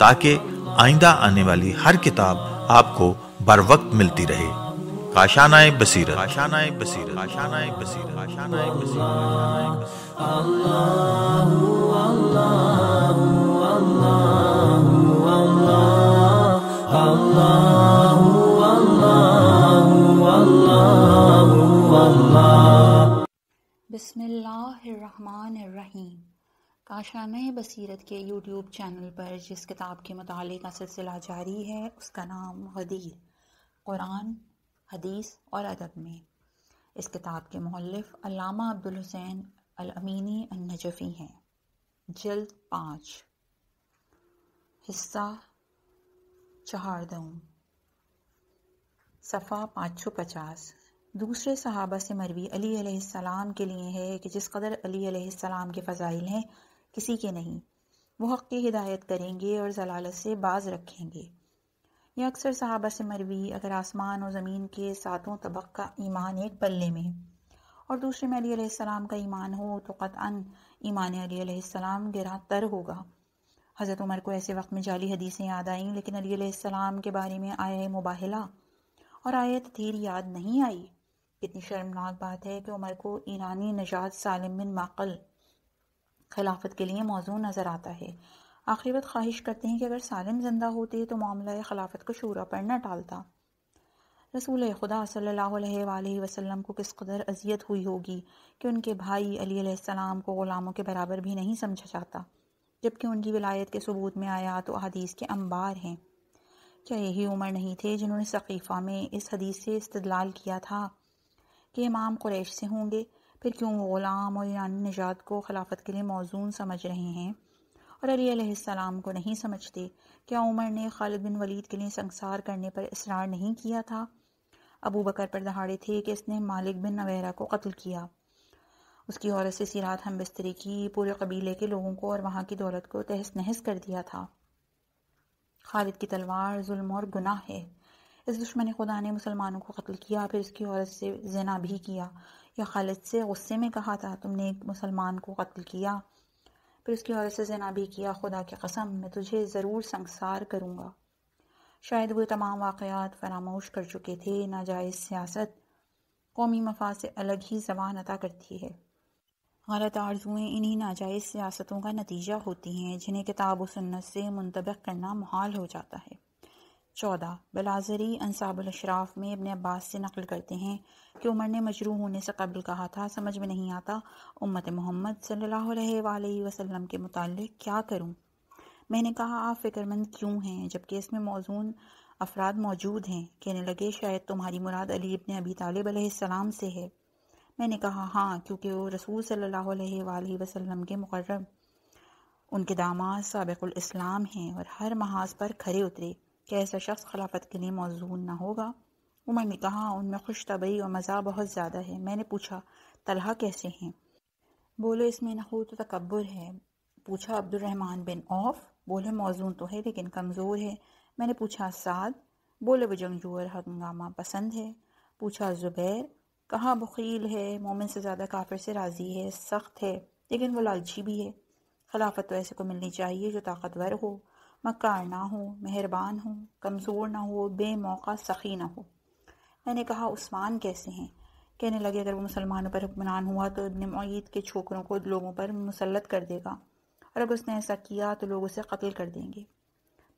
ताकि आइंदा आने वाली हर किताब आपको बर वक्त मिलती रहे काशानाए बसीरत काशानाए बसीरत काशानाए बसीरत काशानाए बसीरत बिस्मिल्लाहिर्रहमानिर्रहीम काशाना बसीरत के यूट्यूब चैनल पर जिस किताब के मताले का सिलसिला जारी है उसका नाम हदीर कुरान हदीस और अदब में इस किताब के मौलफ अलामा अब्दुल हुसैन अलअमीनी अनजफ़ी हैं जल्द पाँच हिस्सा चहारदम सफ़ा पाँच सौ पचास दूसरे सहाबा से मरवी अली के लिए है कि जिस कदर अली के फ़ज़ाइल हैं किसी के नहीं वो हक़ की हिदायत करेंगे और जलालत से बाज रखेंगे यह अक्सर सहाबा से मरवी अगर आसमान और ज़मीन के सातों तबक का ईमान एक पल्ले में और दूसरे में अलीसम का ईमान हो तो क़तअन ईमान अलीसम गिरा तर होगा हज़रत उमर को ऐसे वक्त में जाली हदीसें याद आईं लेकिन अलीसम के बारे में आया मुबाहला और आयत धीर याद नहीं आई कितनी शर्मनाक बात है कि उमर को ईरानी नजात सालमिन बिन माकल खिलाफत के लिए मौजू नज़र आता है आखिरत ख्वाहिश करते हैं कि अगर सालिम ज़िंदा होते तो मामला खिलाफत को शूरा पर न टालता रसूल खुदा सल्ला वसलम को किस कदर अजियत हुई होगी कि उनके भाई अलीसम को ग़ुलामों के बराबर भी नहीं समझा जाता जबकि उनकी विलायत के सबूत में आया तो हदीस के अंबार हैं क्या यही उमर नहीं थे जिन्होंने सकीफ़ा में इस हदीस से इस्तलाल किया था कि इमाम क्रैश से होंगे फिर क्यों वो ग़ुलाम और ईरानी नजात को खिलाफत के लिए मौजून समझ रहे हैं और अलीसम को नहीं समझते क्या उमर ने खालिद बिन वलीद के लिए संसार करने पर इसरार नहीं किया था अबू बकर पर दहाड़े थे कि इसने मालिक बिन नवेरा को कत्ल किया उसकी औरत से सिरात हम बिस्तरी की पूरे कबीले के लोगों को और वहाँ की दौलत को तहस नहस कर दिया था खालिद की तलवार जुल्म और गुनाह है इस दुश्मन खुदा ने मुसलमानों को कत्ल किया फिर उसकी औरत से जना भी किया या खालिद से गुस्से में कहा था तुमने एक मुसलमान को कत्ल किया फिर उसकी औरत से जना भी किया खुदा की कसम मैं तुझे ज़रूर संसार करूँगा शायद वो तमाम वाक़ात फरामोश कर चुके थे नाजायज़ सियासत कौमी मफाद से अलग ही जबान अता करती है गलत आर्जुएँ इन्हीं नाजायज़ सियासतों का नतीजा होती हैं जिन्हें किताब व सन्नत से मुंतब करना महाल हो जाता है चौदह बलाजरी अनसाबलशराफ अशराफ में अपने अब्बास से नकल करते हैं कि उमर ने मजरू होने से कबल कहा था समझ में नहीं आता उम्मत मोहम्मद सल्ला वसलम के मुतक़ क्या करूँ मैंने कहा आप फिक्रमंद क्यों हैं जबकि इसमें मौजूद अफराद मौजूद हैं कहने लगे शायद तुम्हारी मुराद अली अपने अभी तालब से है मैंने कहा हाँ क्योंकि वो रसूल सल्ला वसलम के मुकर्रम उनके दामाद सबक़ल इस्लाम हैं और हर महाज पर खड़े उतरे कि ऐसा शख्स खिलाफत के लिए मौजूद ना होगा उमर ने कहा उनमें खुश तबई और मज़ा बहुत ज़्यादा है मैंने पूछा तलहा कैसे हैं बोले इसमें तो तकबर है पूछा अब्दुलरहमान बिन औफ बोले मौजून तो है लेकिन कमज़ोर है मैंने पूछा साद बोले वो जंगजूर हंगामा पसंद है पूछा ज़ुबैर कहाँ बखील है मोमिन से ज़्यादा काफिर से राज़ी है सख्त है लेकिन वो लालची भी है खिलाफत तो ऐसे को मिलनी चाहिए जो ताकतवर हो मकार ना हो मेहरबान हो कमज़ोर ना हो बेमौका सखी ना हो मैंने कहा उस्मान कैसे हैं कहने लगे अगर वो मुसलमानों पर हुक्मरान हुआ तो इबन मुईद के छोकरों को लोगों पर मुसलत कर देगा और अगर उसने ऐसा किया तो लोग उसे कत्ल कर देंगे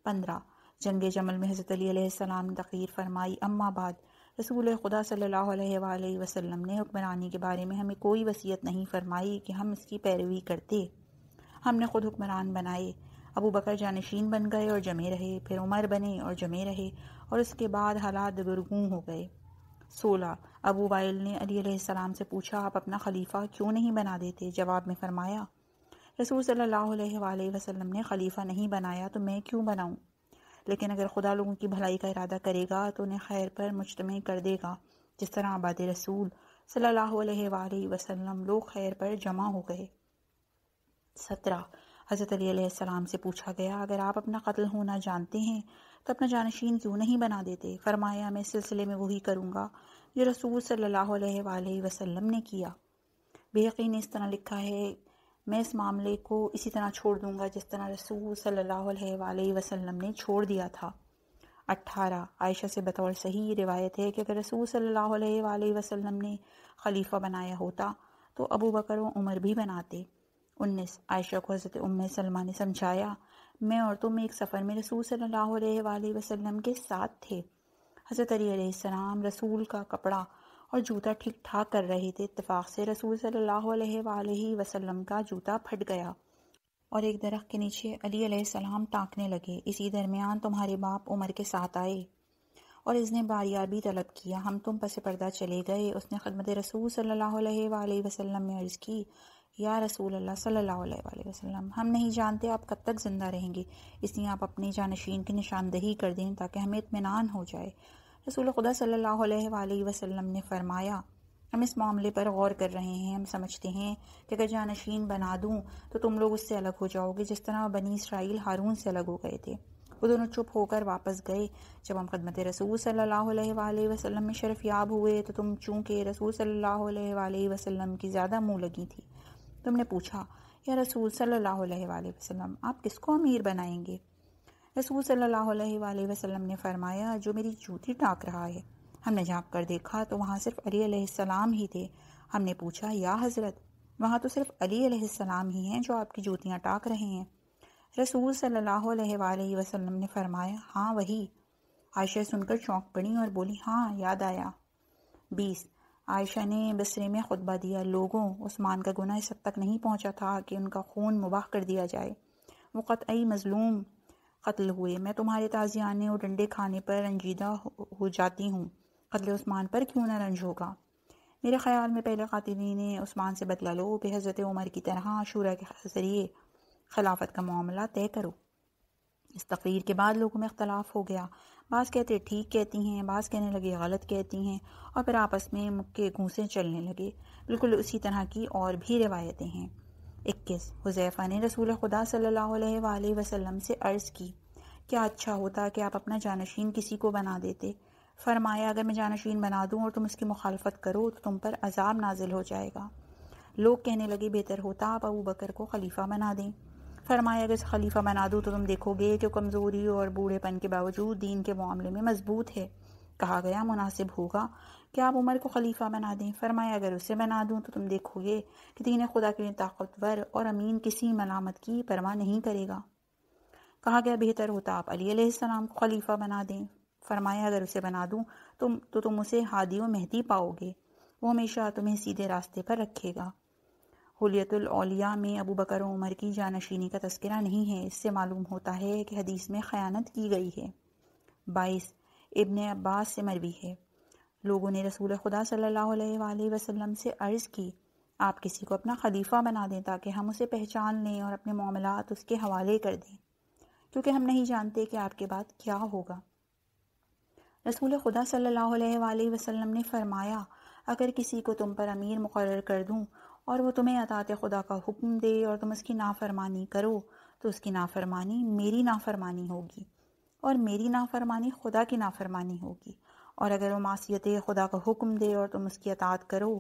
पंद्रह जंग जमल में हज़रत अलीसम ने तकरीर फरमाई अम्मा बाद रसूल खुदा सल्ला वसम ने हुक्मरानी के बारे में हमें कोई वसीयत नहीं फरमाई कि हम इसकी पैरवी करते हमने खुद हुक्मरान बनाए अबू बकर जानशीन बन गए और जमे रहे फिर उमर बने और जमे रहे और उसके बाद हालात गुरगू हो गए सोलह अबू वाइल ने अलीसम से पूछा आप अपना खलीफा क्यों नहीं बना देते जवाब में फरमाया रसूल सल्ला वसलम ने खलीफा नहीं बनाया तो मैं क्यों बनाऊँ लेकिन अगर खुदा लोगों की भलाई का इरादा करेगा तो उन्हें खैर पर मुजतम कर देगा जिस तरह आबाद रसूल सल्लल्लाहु अलैहि वसल्लम लोग खैर पर जमा हो गए सत्रह हज़रत अलीसम से पूछा गया अगर आप अपना कत्ल होना जानते हैं तो अपना जानशीन क्यों नहीं बना देते फरमाया मैं इस सिलसिले में वही करूँगा जो रसूल सल्ला वसम ने किया बेहकी ने इस तरह लिखा है मैं इस मामले को इसी तरह छोड़ दूंगा जिस तरह रसूल सल्ला वसलम ने छोड़ दिया था अट्ठारह आयशा से बतौर सही रिवायत है कि अगर रसूल सल्ला वसलम ने खलीफा बनाया होता तो अबू बकर उमर भी बनाते उन्नीस आयशा को हज़रत उम सलमा ने समझाया मैं और तुम एक सफ़र में रसूल सल्ला वसम के साथ थे हज़रत अली रसूल का कपड़ा और जूता ठीक ठाक कर रहे थे इतफ़ाक़ से रसूल सल्लल्लाहु अलैहि वसल्लम का जूता फट गया और एक दरख्त के नीचे अली सलाम टाँकने लगे इसी दरमियान तुम्हारे बाप उमर के साथ आए और इसने बारियाबी तलब किया हम तुम पसे पर्दा चले गए उसने खदमत रसूल सल्ला वसलम में अर्ज़ की या रसूल अल्लाह सल्लल्लाहु अलैहि वसल्लम हम नहीं जानते आप कब तक ज़िंदा रहेंगे इसलिए आप अपने जानशीन की निशानदही कर दें ताकि हमें इतमान हो जाए रसूल खुदा सल्लल्लाहु अलैहि वसल्लम ने फरमाया हम इस मामले पर गौर कर रहे हैं हम समझते हैं कि अगर जानशीन बना दूँ तो तुम लोग उससे अलग हो जाओगे जिस तरह बनी इसराइल हारून से अलग हो गए थे वो दोनों चुप होकर वापस गए जब हम खदमत रसूल सल्लल्लाहु अलैहि वसल्लम में याब हुए तो तुम चूँकि रसूल सल्लल्लाहु अलैहि वसल्लम की ज़्यादा मुँह लगी थी तुमने पूछा या रसूल सल्लल्लाहु अलैहि वसल्लम आप किसको अमीर बनाएंगे रसूल सल्लल्लाहु अलैहि वसल्लम ने फरमाया जो मेरी जूती टाँक रहा है हमने झाँक कर देखा तो वहाँ सिर्फ अली सलाम ही थे हमने पूछा या हज़रत वहाँ तो सिर्फ अली सलाम ही हैं जो आपकी जूतियाँ टाँक रहे हैं रसूल सल्लल्लाहु अलैहि वसल्लम ने फरमाया हाँ वही आयशा सुनकर चौंक पड़ी और बोली हाँ याद आया बीस आयशा ने बसरे में खुतबा दिया लोगों उस्मान का गुना इस हद तक नहीं पहुंचा था कि उनका खून मुबाह कर दिया जाए वो कतई मज़लूम कत्ल हुए मैं तुम्हारे ताज़ियाने और डंडे खाने पर रंजीदा हो जाती हूँ कत्ल उस्मान पर क्यों ना रंज होगा मेरे ख्याल में पहले कातिली ने उस्मान से बदला लो फिर हज़रत उमर की तरह आशूरा के ज़रिए खिलाफत का मामला तय करो इस तकरीर के बाद लोगों में इख्तलाफ हो गया बास कहते ठीक कहती हैं बास कहने लगे गलत कहती हैं और फिर आपस में मुक्के घूसे चलने लगे बिल्कुल उसी तरह की और भी रिवायतें हैं इक्कीस हुजैफ़ा ने रसूल खुदा सल्ला वसलम से अर्ज़ की क्या अच्छा होता कि आप अपना जानशीन किसी को बना देते फरमाया अगर मैं जानशीन बना दूँ और तुम उसकी मुखालफत करो तो तुम पर अजाब नाजिल हो जाएगा लोग कहने लगे बेहतर होता आप अबू बकर को खलीफा बना दें फरमाया अगर खलीफा बना दूँ तो तुम देखोगे कि कमज़ोरी और बूढ़ेपन के बावजूद दीन के मामले में मजबूत है कहा गया मुनासिब होगा कि आप उमर को खलीफा बना दें फरमाया अगर उसे बना दूँ तो तुम देखोगे कि दीन खुदा के लिए ताकतवर और अमीन किसी मलामत की परवाह नहीं करेगा कहा गया बेहतर होता आप अली को खलीफा बना दें फरमाया अगर उसे बना दूँ तुम तो तुम उसे हादी व मेहदी पाओगे वो हमेशा तुम्हें सीधे रास्ते पर रखेगा हलियतलिया में अबू बकर उमर की जानशीनी का तस्करा नहीं है इससे मालूम होता है कि हदीस में ख़यानत की गई है बाईस इबन अब्बास से मरवी है लोगों ने रसूल खुदा सल्ला वसलम से अर्ज़ की आप किसी को अपना खलीफा बना दें ताकि हम उसे पहचान लें और अपने मामला उसके हवाले कर दें क्योंकि हम नहीं जानते कि आपके बाद क्या होगा रसूल खुदा सल्ला वसलम ने फरमाया अगर किसी को तुम पर अमीर मुकर कर दूँ और वो तुम्हें अतात खुदा का हुक्म दे और तुम उसकी नाफरमानी करो तो उसकी नाफरमानी मेरी नाफरमानी होगी और मेरी नाफरमानी खुदा की नाफरमानी होगी और अगर वो मासीत खुदा का हुक्म दे और तुम उसकी अतात करो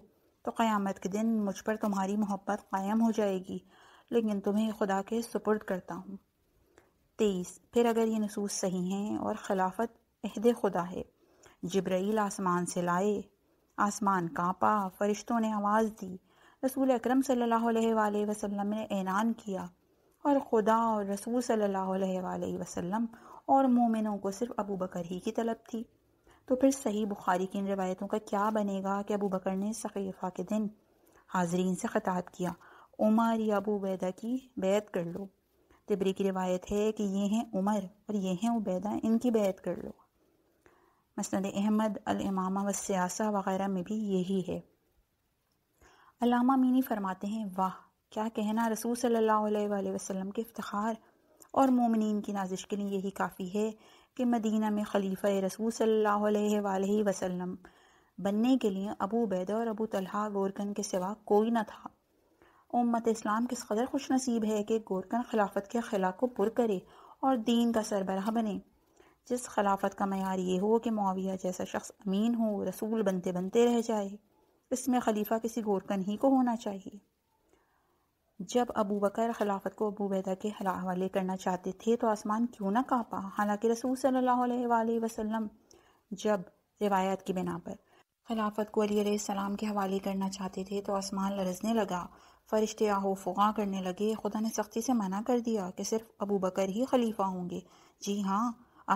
तो क़यामत के दिन मुझ पर तुम्हारी मोहब्बत कायम हो जाएगी लेकिन तुम्हें खुदा के सुपुर्द करता हूँ तेईस फिर अगर ये नसूस सही हैं और खिलाफत अहद खुदा है जब्राइल आसमान से लाए आसमान कांपा फरिश्तों ने आवाज़ दी रसूल अक्रम सल्लल्लाहु वसल्लम ने ऐलान किया और खुदा और रसूल सल्ला वसम और मोमिनों को सिर्फ अबू बकर ही की तलब थी तो फिर सही बुखारी की इन रवायतों का क्या बनेगा कि अबू बकर ने सकीफ़ा के दिन हाजरीन से ख़ताब किया उमर या अबू उबैदा की बैत कर लो तिबरी की रवायत है कि ये हैं उमर और ये हैं उबैदा इनकी बैत कर लो मसंद अहमद अलमामा व सियासा वगैरह में भी यही है अलामा मीनी फरमाते हैं वाह क्या कहना रसूल सल्लल्लाहु अलैहि वसल्लम के इफ्तार और मोमिन की नाजिश के लिए यही काफ़ी है कि मदीना में खलीफ़ रसूल सल्लल्लाहु अलैहि वसल्लम बनने के लिए अबू बैदा और अबू तलहा गोरकन के सिवा कोई न था उम्मत इस्लाम किस कदर खुश नसीब है कि गोरकन खिलाफत के खिला को पुर करे और दीन का सरबराह बने जिस खिलाफत का मैार ये हो कि मुआविया जैसा शख्स अमीन हो रसूल बनते बनते रह जाए इसमें खलीफा किसी गोरकन ही को होना चाहिए जब अबू बकर खिलाफत को अबू बैदा के हवाले करना चाहते थे तो आसमान क्यों ना कांपा हालांकि रसूल सल्लल्लाहु अलैहि वसल्लम जब रिवायत की बिना पर खिलाफत को अली सलाम के हवाले करना चाहते थे तो आसमान लरजने लगा फरिश्ते आहो फुगा करने लगे खुदा ने सख्ती से मना कर दिया कि सिर्फ अबू बकर ही खलीफा होंगे जी हाँ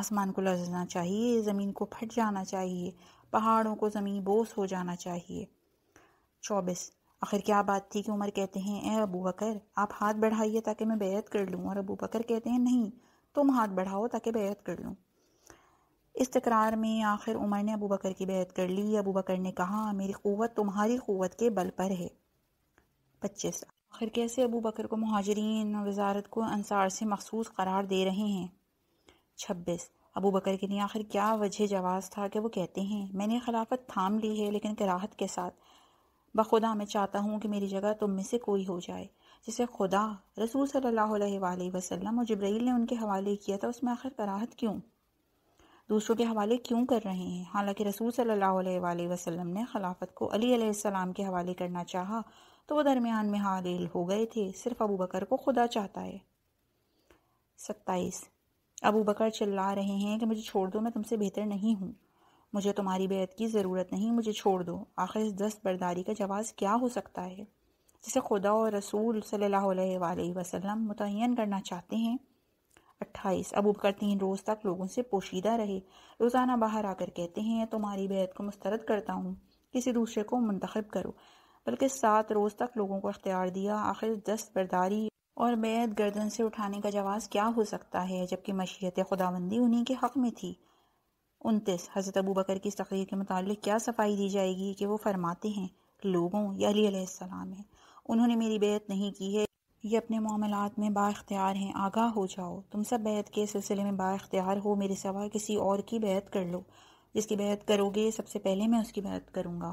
आसमान को लरजना चाहिए ज़मीन को फट जाना चाहिए पहाड़ों को ज़मीन बोस हो जाना चाहिए चौबीस आखिर क्या बात थी कि उमर कहते हैं ए अबू बकर आप हाथ बढ़ाइए ताकि मैं बेयत कर लूँ और अबू बकर कहते हैं नहीं तुम हाथ बढ़ाओ ताकि बेयत कर लूँ इस तकरार में आखिर उमर ने अबू बकर की बेयत कर ली अबू बकर ने कहा मेरी क़वत तुम्हारी क़वत के बल पर है पच्चीस आखिर कैसे अबू बकर को महाजरीन वजारत को अनसार से मखसूस करार दे रहे हैं छब्बीस अबू बकर के लिए आखिर क्या वजह जवाज़ था कि वो कहते हैं मैंने खिलाफत थाम ली है लेकिन कराहत के साथ बखुदा मैं चाहता हूँ कि मेरी जगह तुम में से कोई हो जाए जिसे खुदा रसूल सल्ला वसलम और जब्रैल ने उनके हवाले किया था उसमें आखिर कराहत क्यों दूसरों के हवाले क्यों कर रहे हैं हालांकि रसूल सल्ला वसलम ने खिलाफत को अलीसम के हवाले करना चाहा तो वो दरमियान में हाल हो गए थे सिर्फ अबू बकर को खुदा चाहता है सत्ताईस अबू बकर चिल्ला रहे हैं कि मुझे छोड़ दो मैं तुमसे बेहतर नहीं हूँ मुझे तुम्हारी बेहद की ज़रूरत नहीं मुझे छोड़ दो आखिर इस दस्त बर्दारी का जवाब क्या हो सकता है जिसे खुदा और रसूल सल्ला वसलम मुतन करना चाहते हैं अट्ठाईस अबूबकर तीन रोज़ तक लोगों से पोशीदा रहे रोज़ाना बाहर आकर कहते हैं तुम्हारी बेहद को मुस्तरद करता हूँ किसी दूसरे को मंतखब करो बल्कि सात रोज़ तक लोगों को अख्तियार दिया आखिर दस्त बर्दारी और बेहद गर्दन से उठाने का जवाब क्या हो सकता है जबकि मशीत खुदाबंदी उन्हीं के हक़ में थी उनतीस हज़रत अबू बकर की इस तकरीर के मतलब क्या सफाई दी जाएगी कि वो फरमाते हैं लोगों या अलैहिस्सलाम हैं उन्होंने मेरी बेहत नहीं की है ये अपने मामलात में बाख्तियार हैं आगाह हो जाओ तुम सब बैत के सिलसिले में बाख्तियार हो मेरे सवा किसी और की बैत कर लो जिसकी बैत करोगे सबसे पहले मैं उसकी बैत करूँगा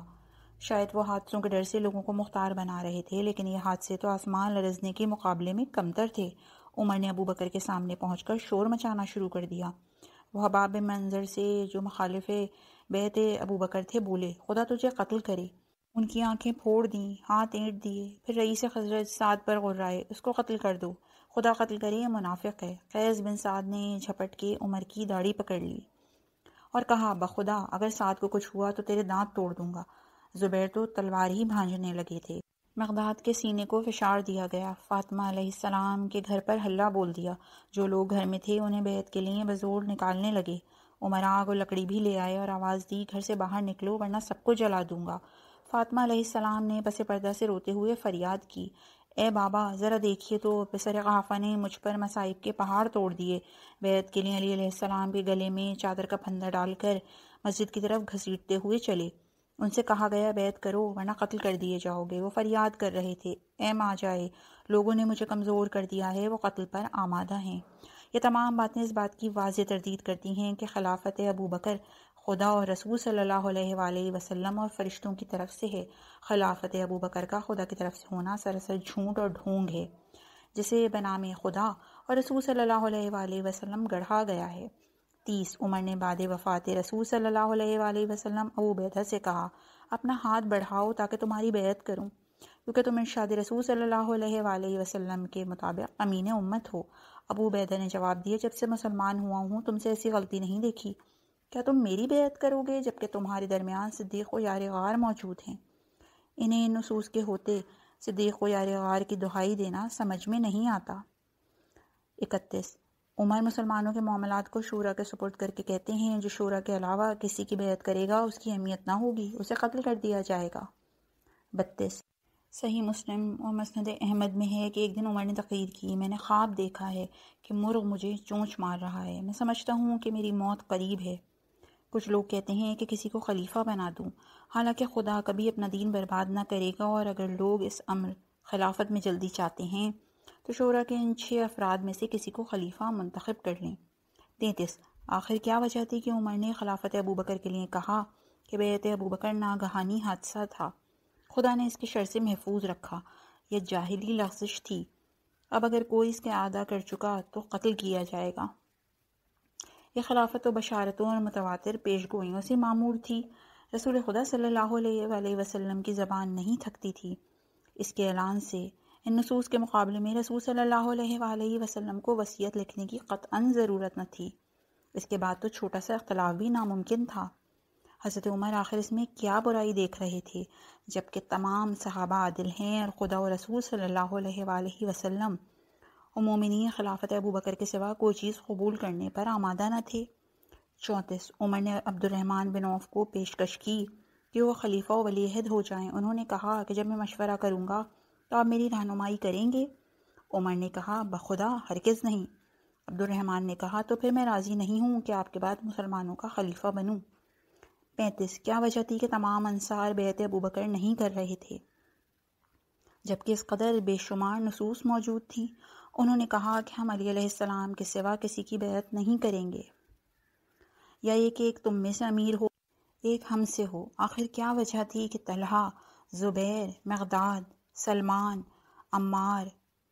शायद वो हादसों के डर से लोगों को मुख्तार बना रहे थे लेकिन ये हादसे तो आसमान लरजने के मुकाबले में कमतर थे उमर ने अबू बकर के सामने पहुँच शोर मचाना शुरू कर दिया बाब मंज़र से जो मुखालफ बेहत अबू बकर थे बोले खुदा तुझे कत्ल करे उनकी आंखें फोड़ दी हाथ एंट दिए फिर रईस खजरत सात पर गुर्राए उसको कत्ल कर दो खुदा कत्ल करे ये मुनाफिक है कैस बिन साद ने झपट के उमर की दाढ़ी पकड़ ली और कहा बखुदा अगर साद को कुछ हुआ तो तेरे दांत तोड़ दूंगा जुबैर तो तलवार ही भांजने लगे थे मकदाद के सीने को फिशार दिया गया फ़ातिमा सलाम के घर पर हल्ला बोल दिया जो लोग घर में थे उन्हें बेहद के लिए बज़ोर निकालने लगे उमर आग और लकड़ी भी ले आए और आवाज़ दी घर से बाहर निकलो वरना सबको जला दूंगा फ़ातिमा सलाम ने बसे पर्दा से रोते हुए फरियाद की ए बाबा ज़रा देखिए तो बसर गहाफ़ा ने मुझ पर मसाइब के पहाड़ तोड़ दिए बैत के लिए अली सलाम के गले में चादर का फंदा डालकर मस्जिद की तरफ घसीटते हुए चले उनसे कहा गया बैत करो वरना कत्ल कर दिए जाओगे वो फरियाद कर रहे थे एम आ जाए लोगों ने मुझे कमज़ोर कर दिया है वो कत्ल पर आमादा हैं ये तमाम बातें इस बात की वाज तरदीद करती हैं कि खिलाफत अबू बकर खुदा और रसूल सल्लल्लाहु अलैहि वसल्लम और फरिश्तों की तरफ से है खिलाफत अबू बकर का खुदा की तरफ से होना सरासर झूठ और ढोंग है जिसे बनाम खुदा और रसूल सल्लल्लाहु अलैहि वसल्लम गढ़ा गया है तीस उमर ने बाद वफ़ात रसूल सल्ला वसलम अबू बैदा से कहा अपना हाथ बढ़ाओ ताकि तुम्हारी बैत करूँ क्योंकि तुम इर्शाद रसूल सल्ला वसलम के मुताबिक अमीन उम्मत हो अबू बैदा ने जवाब दिया जब से मुसलमान हुआ हूँ तुमसे ऐसी गलती नहीं देखी क्या तुम मेरी बेहद करोगे जबकि तुम्हारे दरमियान सिद्दीक़ यार गार मौजूद हैं इन्हें इन नसूस के होते सिद्दीक़ यार गार की दुहाई देना समझ में नहीं आता इकतीस उमर मुसलमानों के मामला को शूरा के सपोर्ट करके कहते हैं जो शुरा के अलावा किसी की बेहद करेगा उसकी अहमियत ना होगी उसे कत्ल कर दिया जाएगा बत्तीस सही मुस्लिम और मसंद अहमद में है कि एक दिन उमर ने तक़ीर की मैंने ख्वाब देखा है कि मुर्ग मुझे चोंच मार रहा है मैं समझता हूँ कि मेरी मौत करीब है कुछ लोग कहते हैं कि किसी को खलीफा बना दूँ हालांकि खुदा कभी अपना दीन बर्बाद ना करेगा और अगर लोग इस अम्र खिलाफत में जल्दी चाहते हैं तो शोरा के इन छः अफराद में से किसी को खलीफा मंतखब कर लें तैतीस आखिर क्या वजह थी कि उमर ने खिलाफत अबू बकर के लिए कहा कि बेत अबू बकर नागहानी हादसा था खुदा ने इसकी शर से महफूज रखा यह जाहली लफ्जिश थी अब अगर कोई इसके आदा कर चुका तो कत्ल किया जाएगा यह खिलाफत व बशारतों और मुतवा पेश गोइयों से मामूर थी रसूल खुदा सल्लल्लाहु अलैहि वसल्लम की ज़बान नहीं थकती थी इसके ऐलान से नसूस के मुकाबले में रसूल सल्लल्लाहु अलैहि वसल्लम को वसीयत लिखने की क़तअन ज़रूरत न थी इसके बाद तो छोटा सा अख्तलाफ भी नामुमकिन था हज़रत उमर आखिर इसमें क्या बुराई देख रहे थे जबकि तमाम सहाबा आदिल हैं और खुदा रसूल सल्लल्लाहु अलैहि वसल्लम उमोमिनी खिलाफत अबू बकर के सिवा कोई चीज़ कबूल करने पर आमादा न थे चौंतीस उमर ने अब्दुलरहमान बिन औफ को पेशकश की कि वह खलीफा वलीहद हो जाएं उन्होंने कहा कि जब मैं मशवरा करूँगा तो आप मेरी रहनुमाई करेंगे उमर ने कहा बखुदा हरगिज़ नहीं अब्दुलरहमान ने कहा तो फिर मैं राज़ी नहीं हूँ कि आपके बाद मुसलमानों का खलीफा बनूँ पैंतीस क्या वजह थी कि तमाम अनसार बेहत अबू बकर नहीं कर रहे थे जबकि इस कदर बेशुमार नसूस मौजूद थी उन्होंने कहा कि हम अलीसम के सिवा किसी की बेहत नहीं करेंगे या ये कि एक तुम में से अमीर हो एक हम से हो आखिर क्या वजह थी कि तलहा ज़ुबैर मकदाद सलमान अम्मार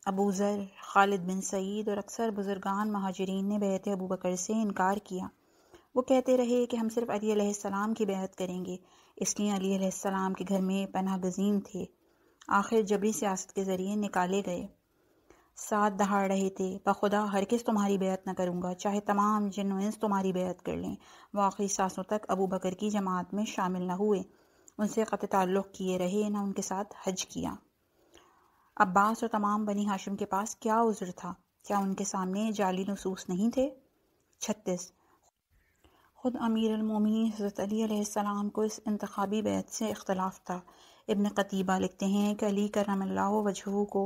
अबूज़र खालिद बिन सईद और अक्सर बुज़ुर्गान महाजरीन ने बैत अबू बकर से इनकार किया वो कहते रहे कि हम सिर्फ अली की बेहत करेंगे इसलिए अली के घर में पनाह गजीम थे आखिर जबरी सियासत के ज़रिए निकाले गए साथ दहाड़ रहे थे बखुदा किस तुम्हारी बैत न करूँगा चाहे तमाम जिनस तुम्हारी बैत कर लें वो आखिरी सासों तक अबू बकर की जमात में शामिल न हुए उनसे क़त ताल्लुक़ किए रहे ना उनके साथ हज किया अब्बास और तमाम बनी हाशिम के पास क्या उज्र था क्या उनके सामने जाली नसूस नहीं थे छत्तीस ख़ुद अमीर अमीरमिन हज़रत अली को इस इंतबी बैत से इख्तलाफ था इबन कतीबा लिखते हैं कि अली करमल्ला वजहू को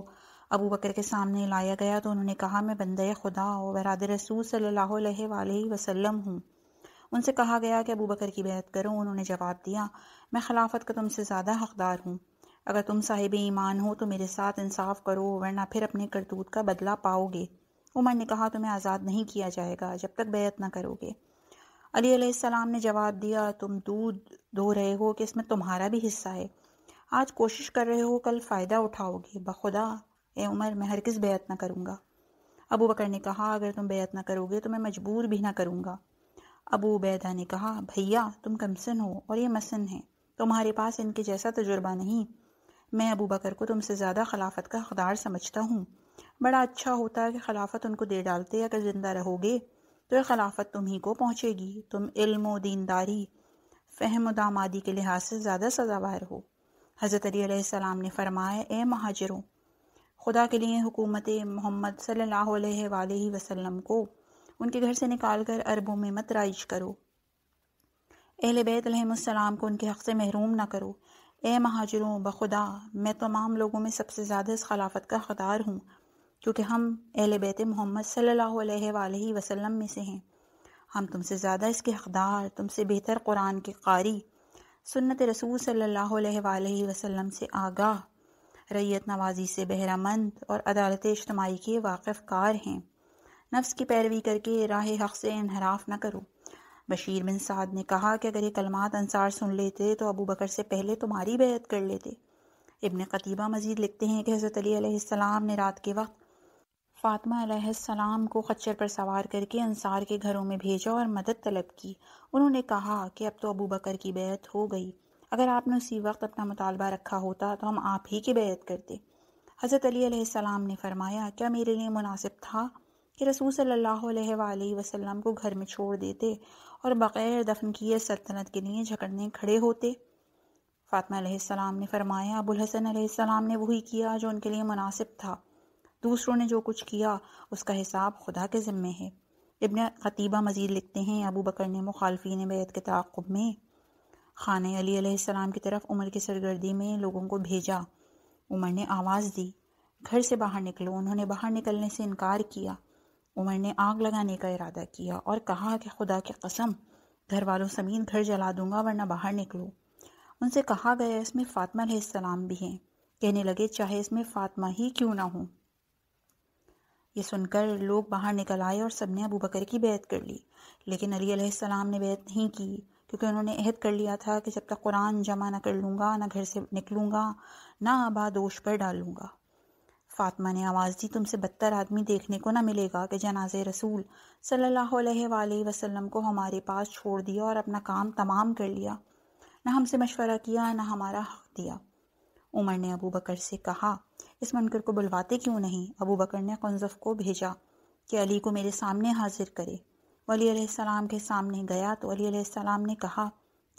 अबू बकर के सामने लाया गया तो उन्होंने कहा मैं बंद खुदा और वराद रसूल सल्ला वसलम हूँ उनसे कहा गया कि अबू बकर की बैत करो उन्होंने जवाब दिया मैं खिलाफत का तुमसे ज़्यादा हकदार हूँ अगर तुम साहिब ईमान हो तो मेरे साथ इंसाफ करो वरना फिर अपने करतूत का बदला पाओगे उमर ने कहा तुम्हें आज़ाद नहीं किया जाएगा जब तक बेत ना करोगे अली सलाम ने जवाब दिया तुम दूध धो रहे हो कि इसमें तुम्हारा भी हिस्सा है आज कोशिश कर रहे हो कल फ़ायदा उठाओगे बखुदा ए उमर मैं हर किस बेत ना करूँगा अबू बकर ने कहा अगर तुम बेत ना करोगे तो मैं मजबूर भी ना करूँगा अबू उबैदा ने कहा भैया तुम कमसन हो और ये मसन है तुम्हारे पास इनके जैसा तजुर्बा नहीं मैं अबू बकर को तुमसे ज़्यादा खिलाफत का अकदार समझता हूँ बड़ा अच्छा होता है कि खिलाफत उनको दे डालते अगर ज़िंदा रहोगे तो ये खिलाफत तुम्ही को पहुँचेगी तुम इल्म दीनदारी फ़हम दामादी के लिहाज से ज़्यादा सजावार हो हज़रत अली ने फरमाया ए महाजरों खुदा के लिए हुकूमत मोहम्मद सल्ला वसम को उनके घर से निकाल कर अरबों में मत राइज करो अहल बैतम को उनके हक़ से महरूम ना करो ए महाजरों बखुदा मैं तमाम लोगों में सबसे ज़्यादा इस खिलाफत का हकदार हूँ क्योंकि हम अहल बैत मोहम्मद सल्ह वसलम में से हैं हम तुमसे ज़्यादा इसके हकदार तुमसे बेहतर कुरान के कारी सुन्नत रसूल सल्ला वसलम से आगाह रैयत नवाजी से बहरामंद और अदालत इज्तमाही के वाक़फ़ कार हैं नफ्स की पैरवी करके राह हक से इनहराफ न करो बशीर बिन साद ने कहा कि अगर ये कलमात अंसार सुन लेते तो अबू बकर से पहले तुम्हारी बेहद कर लेते इबन कतीबा मजीद लिखते हैं कि हज़रत अलीसम ने रात के वक्त फ़ातिमा सलाम को खच्चर पर सवार करके अंसार के घरों में भेजा और मदद तलब की उन्होंने कहा कि अब तो अबू बकर की बैत हो गई अगर आपने उसी वक्त अपना मुतालबा रखा होता तो हम आप ही की बैत करते हज़रत अलीसम ने फरमाया क्या मेरे लिए मुनासिब था कि रसूल सल्लल्लाहु अलैहि वसल्लम को घर में छोड़ देते और बग़ैर दफन किए सल्तनत के लिए झगड़ने खड़े होते फ़ातमा सलाम ने फरमाया अबुल हसन अलैहिस्सलाम ने वही किया जो उनके लिए मुनासिब था दूसरों ने जो कुछ किया उसका हिसाब खुदा के ज़िम्मे है इबन खतीबा मज़ीद लिखते हैं अबू बकर ने मुखालफी बैत के ताक़ब में खान अली की तरफ उमर की सरगर्दी में लोगों को भेजा उमर ने आवाज़ दी घर से बाहर निकलो उन्होंने बाहर निकलने से इनकार किया उमर ने आग लगाने का इरादा किया और कहा कि खुदा की कसम घर वालों समीन घर जला दूंगा वरना बाहर निकलो उनसे कहा गया इसमें फ़ातिमा सलाम भी हैं कहने लगे चाहे इसमें फातमा ही क्यों ना हो ये सुनकर लोग बाहर निकल आए और सबने अबू बकर की बैत कर ली लेकिन अली सलाम ने बैत नहीं की क्योंकि उन्होंने अहद कर लिया था कि जब तक कुरान जमा ना कर लूँगा ना घर से निकलूँगा ना आबादोश पर डालूँगा फ़ातिमा ने आवाज़ दी तुमसे बदतर आदमी देखने को ना मिलेगा कि जनाज रसूल सल्ला वसलम को हमारे पास छोड़ दिया और अपना काम तमाम कर लिया ना हमसे मशवरा किया ना हमारा हक दिया उमर ने अबू बकर से कहा इस मनकर को बुलवाते क्यों नहीं अबू बकर ने कंजफ को भेजा कि अली को मेरे सामने हाजिर करे वली सलाम के सामने गया तो अली सलाम ने कहा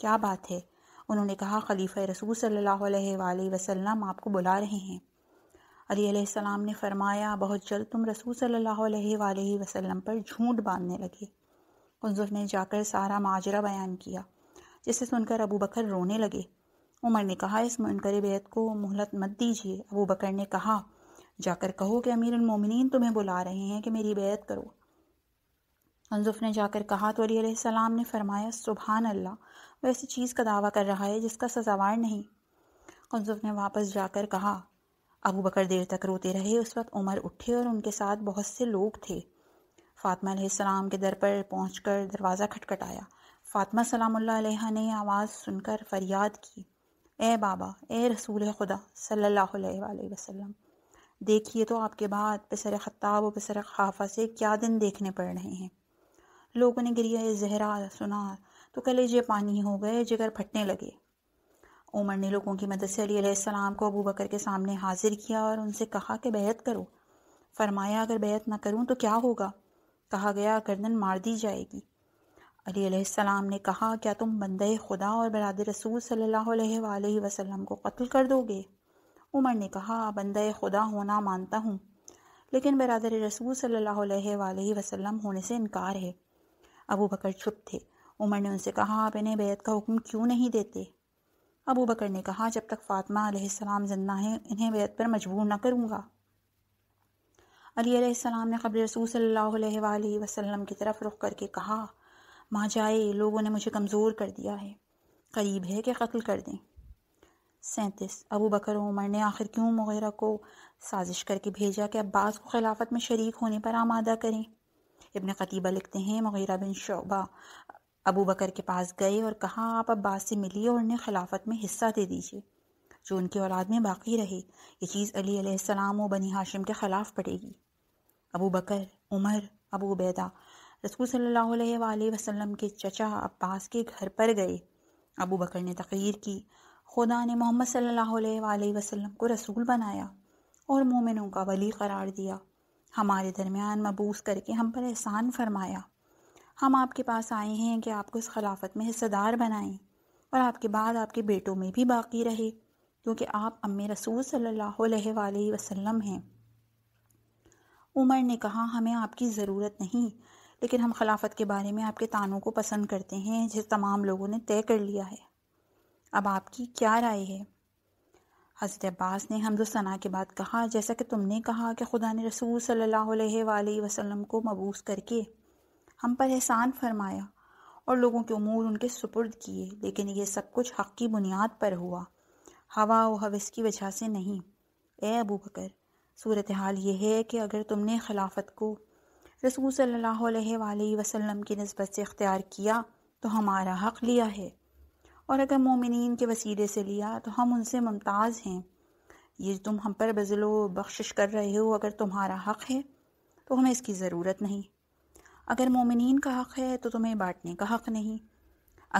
क्या बात है उन्होंने कहा खलीफ़ रसूल सल्ला वसलम आपको बुला रहे हैं अलीसम ने फरमाया बहुत जल्द तुम रसूल सल्लल्लाहु अलैहि वसल्लम पर झूठ बांधने लगे कुंजुफ ने जाकर सारा माजरा बयान किया जिसे सुनकर अबू बकर रोने लगे उमर ने कहा इस मुनकर बेत को मोहलत मत दीजिए अबू बकर ने कहा जाकर कहो कि अमीर उमिन तुम्हें बुला रहे हैं कि मेरी बेत करो हंजुफ ने जाकर कहा तो अलीसम ने फरमाया सुबहान अल्लाह वह ऐसी चीज़ का दावा कर रहा है जिसका सजावार नहीं हंजुफ ने वापस जाकर कहा अबू बकर देर तक रोते रहे उस वक्त उमर उठे और उनके साथ बहुत से लोग थे फ़ातिमा सलाम के दर पर पहुँच कर दरवाज़ा खटखटाया फ़ातिमा सलामुल्लाह ने आवाज़ सुनकर फरियाद की ए बाबा ए रसूल खुदा सल्लल्लाहु अलैहि वसल्लम देखिए तो आपके बाद पिसर ख़त्ताब और पिसर खाफा से क्या दिन देखने पड़ रहे हैं लोगों ने गिरिया जहरा सुना तो कलेजे पानी हो गए जिगर फटने लगे उमर ने लोगों की मदद से अलीसम को अबू बकर के सामने हाजिर किया और उनसे कहा कि बेहत करो फरमाया अगर बेहत ना करूँ तो क्या होगा कहा गया गर्दन मार दी जाएगी अलीसम ने कहा क्या तुम बंद खुदा और बरद रसूल सल्ला वसलम को कत्ल कर दोगे उमर ने कहा हाँ, बंद खुदा होना मानता हूँ लेकिन बरदर रसूल सल्ला वसलम होने से इनकार है अबू बकर चुप थे उमर ने उनसे कहा आप इन्हें बेत का हुक्म क्यों नहीं देते अबू बकर ने कहा जब तक फातमा सलाम जिंदा हैं इन्हें बेत पर मजबूर न करूँगा अली सलाम ने खबर रसूल सल्लल्लाहु अलैहि वसल्लम की तरफ रुख करके कहा माँ जाए लोगों ने मुझे कमज़ोर कर दिया है करीब है कि कत्ल कर दें सैंतीस अबू बकर उमर ने आखिर क्यों मुगैरा को साजिश करके भेजा कि अब्बास को खिलाफत में शरीक होने पर आमादा करें इबन खतीबा लिखते हैं मुगैरा बिन शोबा अबू बकर के पास गए और कहा आप अब्बास से मिलिए और उन्हें खिलाफत में हिस्सा दे दीजिए जो उनकी औलाद में बाकी रहे ये चीज़ अली अलैहिस्सलाम व बनी हाशिम के ख़िलाफ़ पड़ेगी अबू बकर उमर अबू उबैदा रसूल सल्लल्लाहु अलैहि वसल्लम के चचा अब्बास के घर पर गए अबू बकर ने तकरीर की खुदा ने मोहम्मद सल्लल्लाहु अलैहि वसल्लम को रसूल बनाया और मोमिनों का वली करार दिया हमारे दरमियान मबूस करके हम पर एहसान फरमाया हम आपके पास आए हैं कि आपको इस खिलाफत में हिस्सेदार बनाएं और आपके बाद आपके बेटों में भी बाकी रहे क्योंकि आप अम्मे रसूल सल्लल्लाहु अलैहि वसल्लम हैं उमर ने कहा हमें आपकी ज़रूरत नहीं लेकिन हम खिलाफत के बारे में आपके तानों को पसंद करते हैं जिसे तमाम लोगों ने तय कर लिया है अब आपकी क्या राय है हज़रत अब्बास ने हमदोसना के बाद कहा जैसा कि तुमने कहा कि खुदा ने रसूल सल्लल्लाहु अलैहि वसल्लम को मबूस करके हम पर एहसान फरमाया और लोगों के अमूर उनके सुपुर्द किए लेकिन ये सब कुछ हक की बुनियाद पर हुआ हवा व हवस की वजह से नहीं ए अबू बकर सूरत हाल ये है कि अगर तुमने खिलाफत को रसूल सल्लल्लाहु अलैहि वसल्लम की नस्बत से इख्तियार किया तो हमारा हक लिया है और अगर मोमिन के वसीले से लिया तो हम उनसे मुमताज़ हैं ये तुम हम पर बजलो बख्शिश कर रहे हो अगर तुम्हारा हक है तो हमें इसकी ज़रूरत नहीं अगर मोमिन का हक़ है तो तुम्हें बांटने का हक़ नहीं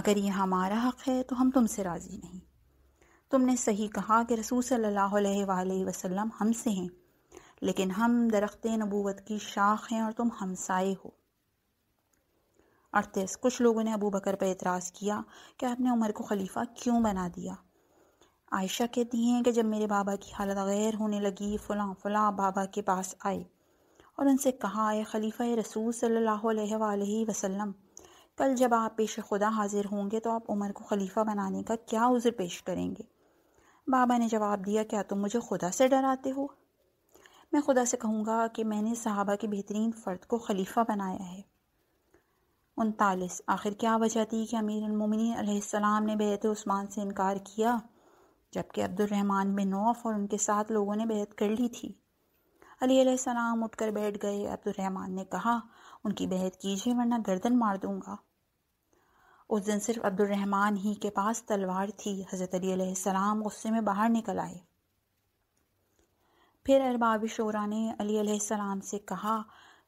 अगर ये हमारा हक़ है तो हम तुमसे राज़ी नहीं तुमने सही कहा कि रसूल सल्ला वसम हमसे हैं लेकिन हम दरख्त नबूवत की शाख हैं और तुम हमसाए हो अड़तीस कुछ लोगों ने अबू बकर पर एतराज़ किया कि आपने उमर को खलीफा क्यों बना दिया आयशा कहती हैं कि जब मेरे बाबा की हालत गैर होने लगी फ़लाँ फ़लाँ बाबा के पास आए और उनसे कहा ए खलीफ़ रसूल सल्लल्लाहु अलैहि वसल्लम कल जब आप पेश खुदा हाजिर होंगे तो आप उमर को खलीफा बनाने का क्या उज़र पेश करेंगे बाबा ने जवाब दिया क्या तुम मुझे खुदा से डराते हो मैं खुदा से कहूँगा कि मैंने सहाबा के बेहतरीन फ़र्द को खलीफा बनाया है उनतालीस आखिर क्या वजह थी कि अमीर सलाम ने बेहत उस्मान से इनकार किया जबकि अब्दुलरहमान बिन नौफ और उनके साथ लोगों ने बेहद कर ली थी अलीसम उठ उठकर बैठ गए अब्दुलरहमान ने कहा उनकी बेहद कीजिए वरना गर्दन मार दूंगा उस दिन सिर्फ अब्दुलरहमान ही के पास तलवार थी हज़रत अलीसम गुस्से में बाहर निकल आए फिर अरबाब शोरा ने अलीसम से कहा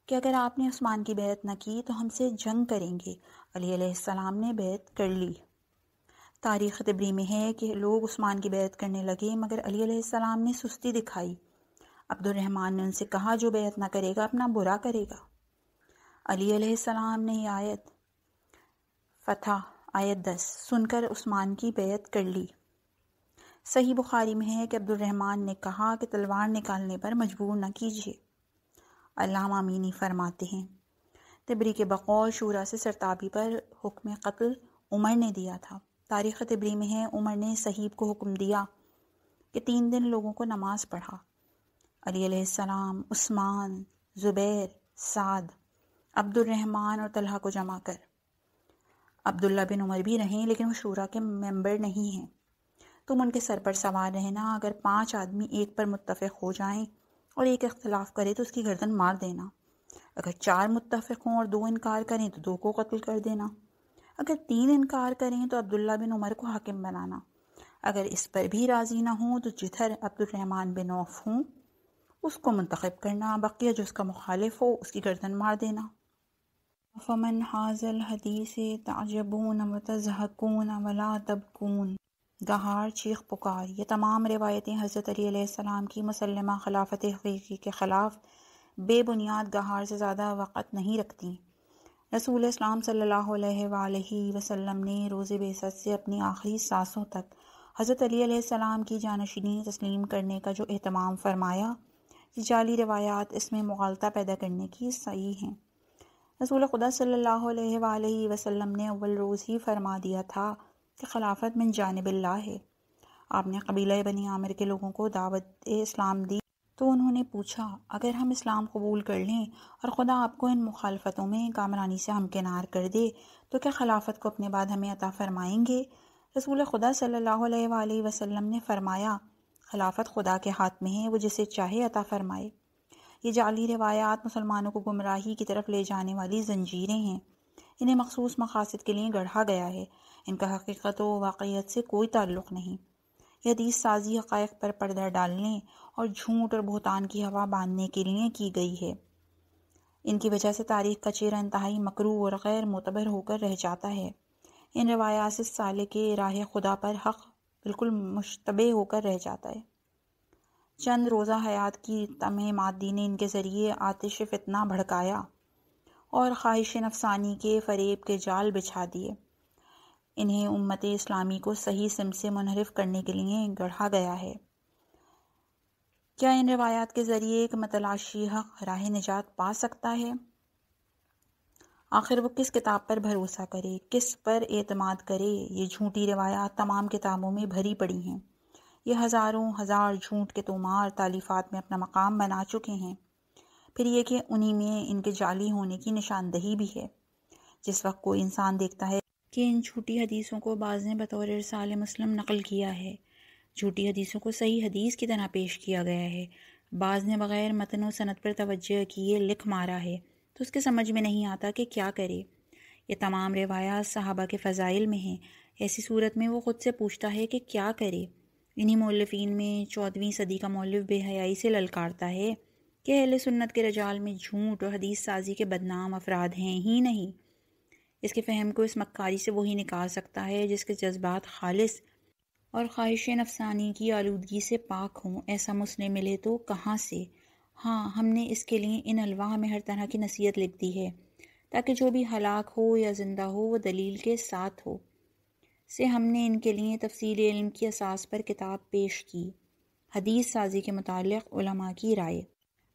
कि अगर आपने उस्मान की बेहद न की तो हमसे जंग करेंगे अलीसम ने बेहद कर ली तारीख़ तबरी में है कि लोग उस्मान की बेहद करने लगे मगर अलीसम ने सुस्ती दिखाई अब्दुलरहमान ने उनसे कहा जो बेहत ना करेगा अपना बुरा करेगा अली सलाम ने आयत फतह आयत दस सुनकर उस्मान की बेत कर ली सही बुखारी में है कि अब्दुलरहमान ने कहा कि तलवार निकालने पर मजबूर न कीजिए अल्लामा मीनी फरमाते हैं तिबरी के बकौल शूरा से सरताबी पर हुक्म कत्ल उमर ने दिया था तारीख़ तिबरी में है उमर ने सहीब को हुक्म दिया कि तीन दिन लोगों को नमाज पढ़ा अलीसम उस्मान ज़ुबैर साद अब्दुलरहमान और तलहा को जमा कर अब्दुल्ला बिन उमर भी रहें लेकिन वो शूरा के मेंबर नहीं हैं तुम उनके सर पर सवार रहना अगर पांच आदमी एक पर मुतफ़ हो जाएं और एक इख्तलाफ करे तो उसकी गर्दन मार देना अगर चार मुतफ़ हों और दो इनकार करें तो दो को कत्ल कर देना अगर तीन इनकार करें तो अब्दुल्ला बिन उमर को हाकिम बनाना अगर इस पर भी राज़ी ना हों तो जिधर अब्दुलरहमान बिन औफ हों उसको मंतखब करना बाकी जो उसका मुखालिफ हो उसकी गर्दन मार देना फमन हाजल हदीस ताजबून वतजहकून वला तबकून गहार चीख पुकार ये तमाम रिवायतें हज़रत अलीसम की मुसलमा खिलाफत हकीकी के ख़िलाफ़ बेबुनियाद गहार से ज़्यादा वक़्त नहीं रखती रसूल इस्लाम सल्लल्लाहु अलैहि वसल्लम ने रोज़ बेसत से अपनी आखिरी सांसों तक हज़रत अली सलाम की जानशीनी तस्लीम करने का जो अहतमाम फरमाया ये जाली रवायात इसमें मुगालता पैदा करने की सही हैं रसूल खुदा सल्लल्लाहु अलैहि ने अव्वल रोज़ ही फरमा दिया था कि खिलाफत मिन जानबिल्ला है आपने कबीला बनी आमिर के लोगों को दावत इस्लाम दी तो उन्होंने पूछा अगर हम इस्लाम कबूल कर लें और ख़ुदा आपको इन मुखालफतों में कामरानी से हमकिनार कर दे तो क्या खिलाफत को अपने बाद हमें अता फरमाएंगे रसूल खुदा सल्लल्लाहु अलैहि ने फरमाया खिलाफत खुदा के हाथ में है वो जिसे चाहे अता फरमाए ये जाली रवायात मुसलमानों को गुमराही की तरफ ले जाने वाली जंजीरें हैं इन्हें मखसूस मकासद के लिए गढ़ा गया है इनका हकीकत व वाक़ियत से कोई ताल्लुक़ नहीं यदीस साजी हक़ पर पर्दा डालने और झूठ और बहतान की हवा बांधने के लिए की गई है इनकी वजह से तारीख का चेहरा इंतहाई मकरू और गैर मुतबर होकर रह जाता है इन रवायात से साले के राह खुदा पर हक़ बिल्कुल मुशतबे होकर रह जाता है चंद रोज़ा हयात की तमह मादी ने इनके ज़रिए आतिश फितना भड़काया और ख्वाहिश नफसानी के फरेब के जाल बिछा दिए इन्हें उम्मत इस्लामी को सही सिम से मुनहरफ करने के लिए गढ़ा गया है क्या इन रवायात के ज़रिए एक मतलाशी हक राह निजात पा सकता है आखिर वो किस किताब पर भरोसा करे किस पर एतमाद करे ये झूठी रवायात तमाम किताबों में भरी पड़ी हैं ये हज़ारों हज़ार झूठ के तोमार तालीफ़ात में अपना मकाम बना चुके हैं फिर यह कि उन्हीं में इनके जाली होने की निशानदही भी है जिस वक्त कोई इंसान देखता है कि इन झूठी हदीसों को बाज़ ने बतौर साल मुस्लिम नकल किया है झूठी हदीसों को सही हदीस की तरह पेश किया गया है बाज़ ने बग़ैर मतन व सनत पर तवज्जो किए लिख मारा है तो उसके समझ में नहीं आता कि क्या करे ये तमाम रिवायात साहबा के फ़ज़ाइल में हैं ऐसी सूरत में वो ख़ुद से पूछता है कि क्या करे इन्हीं मौलफिन में चौदहवीं सदी का मौलफ बेहयाई से ललकारता है कि अहल सुन्नत के रजाल में झूठ और हदीस साजी के बदनाम अफराद हैं ही नहीं इसके फहम को इस मक्कारी से वही निकाल सकता है जिसके जज्बात खालिस और ख्वाहिश नफसानी की आलूदगी से पाक हों ऐसा मुस्लिम मिले तो कहाँ से हाँ हमने इसके लिए इन अलवाह में हर तरह की नसीहत लिख दी है ताकि जो भी हलाक हो या ज़िंदा हो वह दलील के साथ हो से हमने इनके लिए तफसील इल्म की असास पर किताब पेश की हदीस साजी के मुतल की राय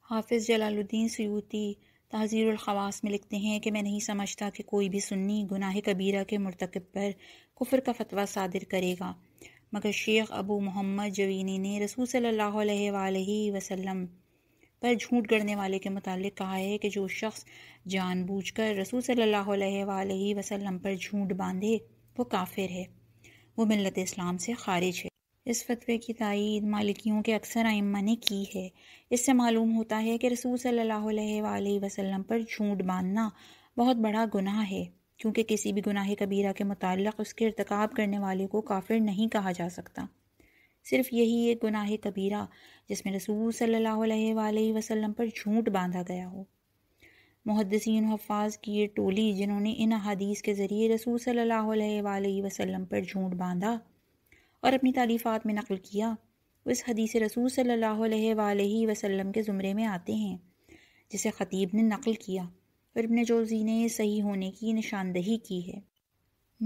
हाफिज़ जलालुद्दीन सयूती तहज़ीरखवास में लिखते हैं कि मैं नहीं समझता कि कोई भी सुन्नी गुनाह कबीरा के मरतकब पर कुफर का फतवा सादिर करेगा मगर शेख अबू मोहम्मद जवीनी ने रसूल सल्ला अलैहि पर झूठ गढ़ने वाले के मुतल कहा है कि जो शख्स जानबूझकर रसूल सल्लल्लाहु अलैहि वसल्लम पर झूठ बांधे वो काफिर है वो मिलत इस्लाम से खारिज है इस फतवे की तइद मालिकियों के अक्सर आइम्मा ने की है इससे मालूम होता है कि रसूल सल्ला वसलम पर झूठ बांधना बहुत बड़ा गुनाह है क्योंकि किसी भी गुनाह कबीरा के मुतल उसके इरतकब करने वाले को काफिर नहीं कहा जा सकता सिर्फ यही एक गुनाह कबीरा जिसमें रसूल सल्लल्लाहु अलैहि वसल्लम पर झूठ बांधा गया हो मुहदसिन हफाज की ये टोली जिन्होंने इन हदीस के ज़रिए रसूल सल्लल्लाहु अलैहि वसल्लम पर झूठ बांधा और अपनी तारीफ़ात में नकल किया उस हदीस रसूल सल्लल्लाहु अलैहि वसल्लम के ज़ुमरे में आते हैं जिसे ख़तीब ने नकल किया और इबन जोजी ने सही होने की निशानदही की है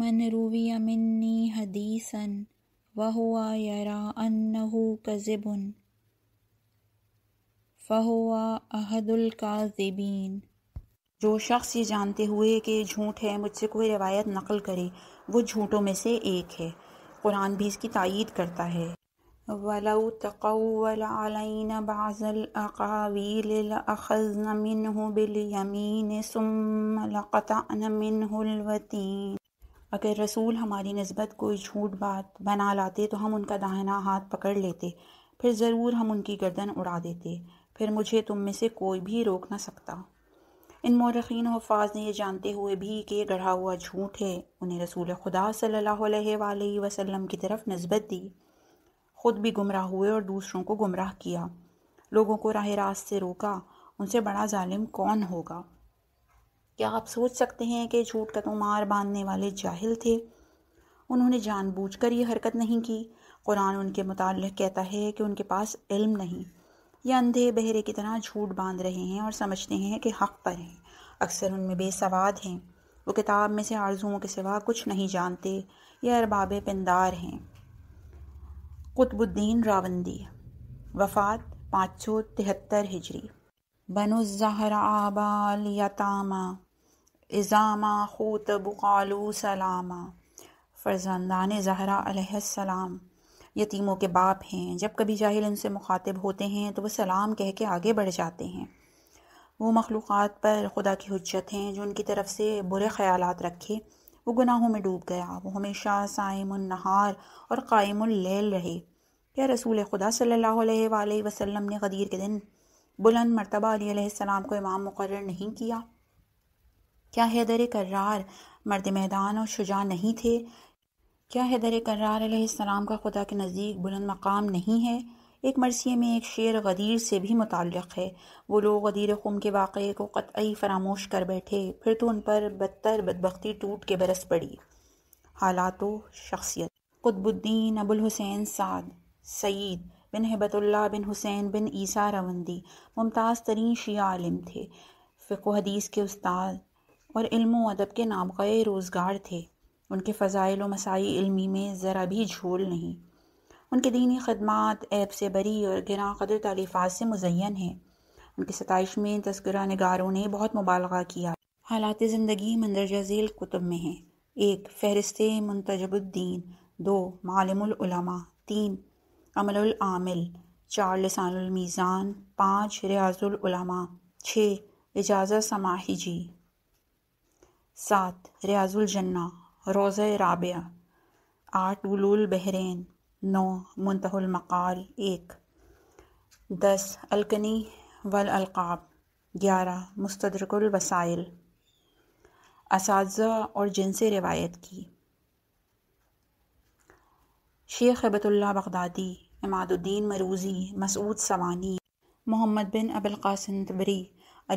मन रूविया मिन्नी हदीसन वहुआ यरा अन्नहु कज़िबुन फ़हुआ अहदुल काज़िबीन जो शख्स ये जानते हुए कि झूठ है मुझसे कोई रिवायत नकल करे वो झूठों में से एक है कुरान भी इसकी तायद करता है वलऊ तकवल अलैन बाज़ल अकावील अखज़न मिनहु बिल यमीन सुम लक़तअन मिनहुल वतीन अगर रसूल हमारी नस्बत कोई झूठ बात बना लाते तो हम उनका दाहिना हाथ पकड़ लेते फिर ज़रूर हम उनकी गर्दन उड़ा देते फिर मुझे तुम में से कोई भी रोक ना सकता इन मौरखीन हफाज ने यह जानते हुए भी कि गढ़ा हुआ झूठ है उन्हें रसूल खुदा सल्ला वसलम की तरफ नस्बत दी खुद भी गुमराह हुए और दूसरों को गुमराह किया लोगों को राह रास्त से रोका उनसे बड़ा ालिम कौन होगा क्या आप सोच सकते हैं कि झूठ का तुम्हार तो बांधने वाले जाहिल थे उन्होंने जानबूझकर ये हरकत नहीं की कुरान उनके मुताल कहता है कि उनके पास इल्म नहीं ये अंधे बहरे की तरह झूठ बांध रहे हैं और समझते हैं कि हक़ पर हैं अक्सर उनमें बेसवाद हैं वो किताब में से आरजुओं के सिवा कुछ नहीं जानते ये अरबाब पिंदार हैं कुतबुद्दीन रावंदी वफ़ात पाँच सौ तिहत्तर हिजरी बनुज़हरा आबाल यतामा इज़ामा खूत बुकालू सलामा फरजंदान जहरा सलाम यतीमों के बाप हैं जब कभी जाहिल उनसे मुखातिब होते हैं तो वह सलाम कह के आगे बढ़ जाते हैं वो मखलूक़ात पर खुदा की हजत हैं जो उनकी तरफ से बुरे ख्याल रखे वो गुनाहों में डूब गया वो हमेशा सायमनहार और कायमुल्लैल रहे क्या रसूल खुदा सल्ला वसम ने गदीर के दिन बुलंद मरतबा अली को इमाम मुकर नहीं किया क्या हैदर करार मर्द मैदान और शुजा नहीं थे क्या हैदर कर्रार्लाम का खुदा के नज़दीक बुलंद मकाम नहीं है एक मरसिए में एक शेर गदीर से भी मुतल है वो लोग गदीर खुम के वाक़े को कतई फरामोश कर बैठे फिर तो उन पर बदतर बदबख्ती टूट के बरस पड़ी हालात शख्सियत कुतबुद्दीन अबुल हुसैन साद सईद बिन हिबतुल्ला बिन हुसैन बिन ईसा रवंदी मुमताज़ तरीन शी आलम थे फ़िको हदीस के उस्ताद और इल्म व अदब के नाम ये रोज़गार थे उनके फ़ज़ाइल व मसाई इल्मी में ज़रा भी झोल नहीं उनके दीनी खदमात ऐब से बरी और गिरा कदर तालीफ़ात से मुजैन हैं उनकी सतश में तस्करा नगारों ने बहुत मुबालगा किया हालात ज़िंदगी मंदरजा झील कुतुब में हैं एक फहरिस्त मुंतजबुद्दीन दो मालमा तीन अमलामिल चार लसानमीज़ान पाँच रियाजुलमा छः इजाज़ा समाही जी सात रियाजुल जन्ना रोज़ राबिया आठ वलूल बहरीन नौ मुंतहुल मकाल एक दस अलकनी वल अलकाब ग्यारह मुस्तरकुल वसाइल इस और जिनस रिवायत की Sheikh Hibatullah Baghdadi Imaduddin Maruzi Masood Sawani Mohammad bin Abul Qasim Tabari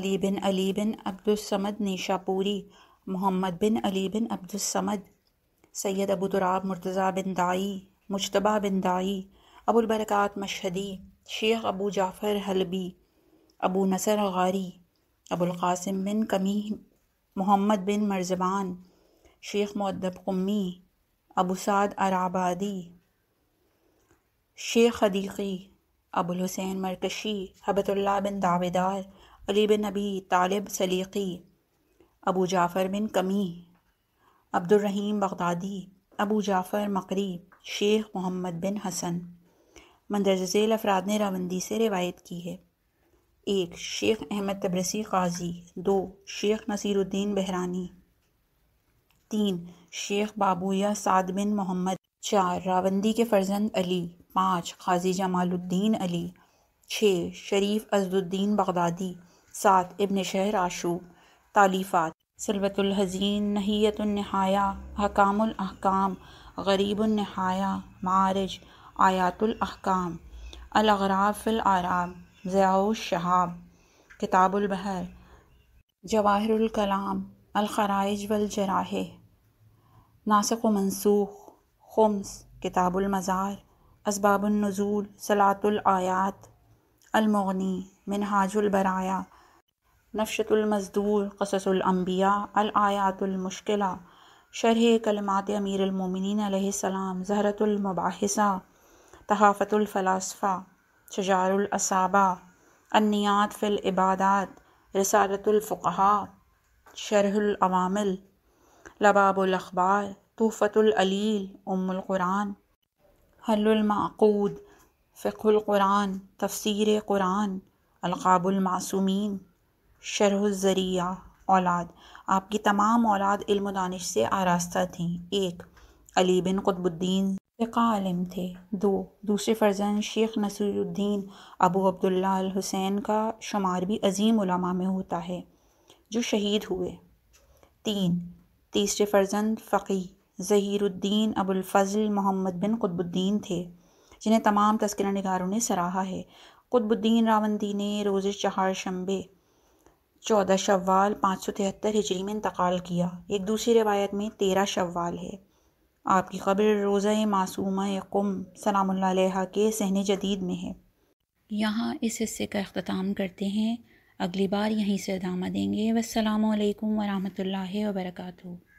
Ali bin Ali bin Abdulsamad Nishapuri محمد بن علي بن عبد الصمد سيد أبو درعاب مرتضى بن دعي مجتبى بن دعي أبو البركات مشهدي شيخ أبو جعفر هلبي أبو نصر غاري أبو القاسم بن كميه محمد بن مرزبان شيخ مؤدب قمي أبو سعد أرعبادي شيخ خديقي أبو الحسين مركشي هبة الله بن دعبدار علي بن أبي طالب سليقي Abu Jafar बिन कमी अब्दुलरहीम बगदादी अबू जाफ़र मकरी शेख मोहम्मद बिन हसन मंदरज झेल अफराद ने रावंदी से रिवायत की है एक शेख अहमद तबरसी काजी दो शेख नसीरुद्दीन बहरानी तीन शेख बाबूया साद बिन मोहम्मद चार रावंदी के फर्जंद अली पाँच काजी जमालुद्दीन अली छः शरीफ अजदुद्दीन बगदादी सात इबन शहर आशू تعليفات سلبة الهزين نهية النهاية أحكام الأحكام غريب النهاية معارج آيات الأحكام الأغراب في الأعراب زعو الشهاب كتاب البهر جواهر الكلام الخرائج والجراح ناسق منسوخ خمس كتاب المزار أسباب النزول سلعة الآيات المغني منهاج البرايا نفشة المزدور قصص الأنبياء الآيات المشكلة شرح كلمات أمير المؤمنين عليه السلام زهرة المباحثة تهافة الفلاسفة شجار الأصابة النيات في العبادات رسالة الفقهاء شرح الأوامل لباب الأخبار توفة الأليل أم القرآن حل المعقود فقه القرآن تفسير القرآن ألقاب المعصومين शरह जरिया औलाद आपकी तमाम औलाद इल्म दानिश से आरास्ता थीं एक अली बिन कुतबुद्दीन आलिम थे दो दूसरे फर्जंद शेख नसीरुद्दीन अबू अब्दुल्ला हुसैन का शुमार भी अजीम उलमा में होता है जो शहीद हुए तीन तीसरे फर्जंद फ़कीह ज़हीरुद्दीन अबुलफ़ज़ल मोहम्मद बिन कुतबुद्दीन थे जिन्हें तमाम तस्करा नगारों ने सराहा है कुतबुद्दीन रावंदी ने रोज़ चहार शंबे चौदह शव्वाल पाँच सौ तिहत्तर हिजरी में इंतकाल किया एक दूसरी रवायत में तेरह शव्वाल है आपकी खबर रोज़ा मासूमा कुम सलाम के सहन जदीद में है यहाँ इस हिस्से का अख्ताम करते हैं अगली बार यहीं से दामा देंगे वसलम वरहमल वर्का